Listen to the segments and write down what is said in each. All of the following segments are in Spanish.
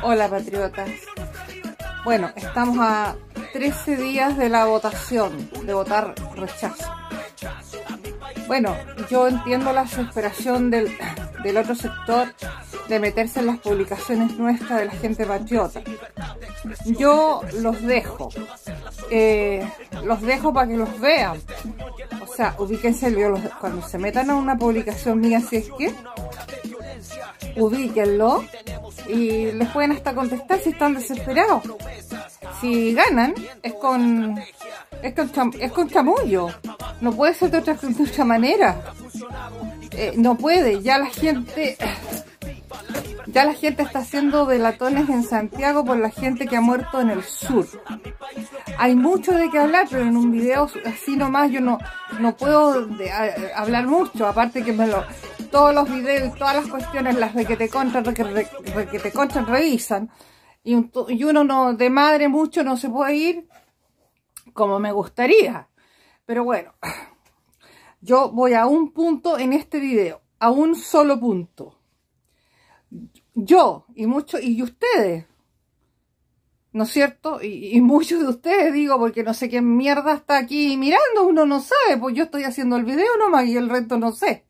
Hola patriotas. Bueno, estamos a 13 días de la votación, de votar rechazo. Bueno, yo entiendo la desesperación del, del otro sector de meterse en las publicaciones nuestras de la gente patriota. Yo los dejo, eh, los dejo para que los vean. O sea, ubíquense cuando se metan a una publicación mía, si es que, ubíquenlo y les pueden hasta contestar si están desesperados. Si ganan, es con es con, cham, chamullo. No puede ser de otra, manera. Eh, no puede. Ya la gente ya la gente está haciendo delatones en Santiago por la gente que ha muerto en el sur. Hay mucho de qué hablar, pero en un video así nomás yo no, no puedo hablar mucho, aparte que me lo, todos los videos todas las cuestiones, las de que te contra que te contran, revisan. Y, uno no, de madre mucho no se puede ir como me gustaría. Pero bueno, yo voy a un punto en este video, a un solo punto. Yo y muchos, y ustedes, ¿no es cierto? Y, y, muchos de ustedes, digo, porque no sé qué mierda está aquí mirando, uno no sabe, pues yo estoy haciendo el video nomás y el resto no sé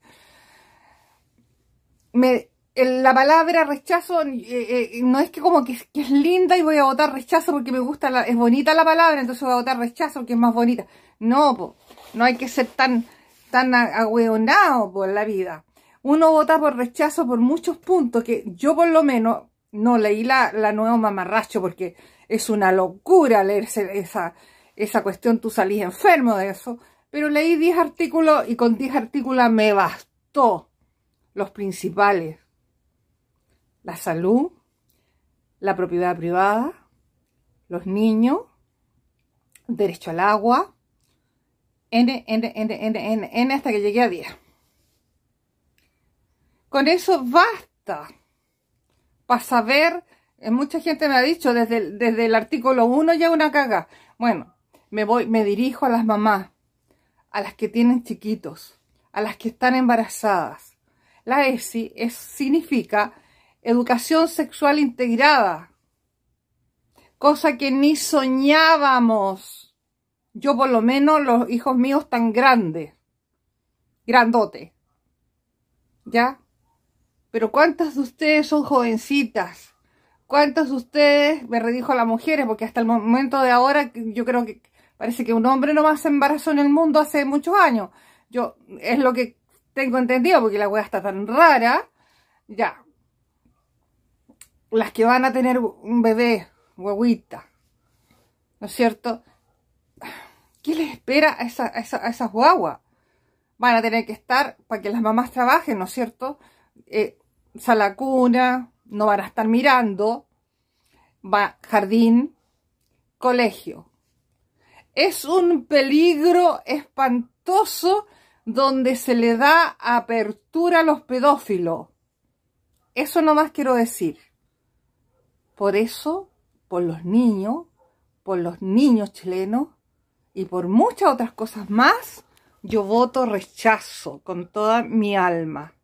me, la palabra rechazo eh, eh, no es que como que, es linda y voy a votar rechazo porque me gusta, la, es bonita la palabra, entonces voy a votar rechazo porque es más bonita. No, no hay que ser tan, tan agüeonado por la vida. Uno vota por rechazo por muchos puntos que yo por lo menos no leí la, la nueva mamarracho porque es una locura leerse esa, esa cuestión, tú salís enfermo de eso, pero leí 10 artículos y con 10 artículos me bastó los principales, la salud, la propiedad privada, los niños, derecho al agua, n, n, n, n, n, n hasta que llegué a 10. Con eso basta para saber, eh, mucha gente me ha dicho desde el, desde el artículo 1 ya una caga. Bueno, me voy, me dirijo a las mamás, a las que tienen chiquitos, a las que están embarazadas la ESI es, significa educación sexual integrada, cosa que ni soñábamos. Yo por lo menos los hijos míos tan grandes, grandote, ¿ya? Pero ¿cuántas de ustedes son jovencitas? ¿Cuántas de ustedes, me redijo a las mujeres, porque hasta el momento de ahora yo creo que parece que un hombre más se embarazó en el mundo hace muchos años. Yo, es lo que tengo entendido porque la hueá está tan rara. Ya. Las que van a tener un bebé, guaguita. ¿No es cierto? ¿Qué les espera a, esas guaguas? Van a tener que estar para que las mamás trabajen, ¿no es cierto? Eh, sala cuna, no van a estar mirando. Va jardín, colegio. Es un peligro espantoso donde se le da apertura a los pedófilos. Eso no más quiero decir. Por eso, por los niños, por los niños chilenos y por muchas otras cosas más, yo voto rechazo con toda mi alma.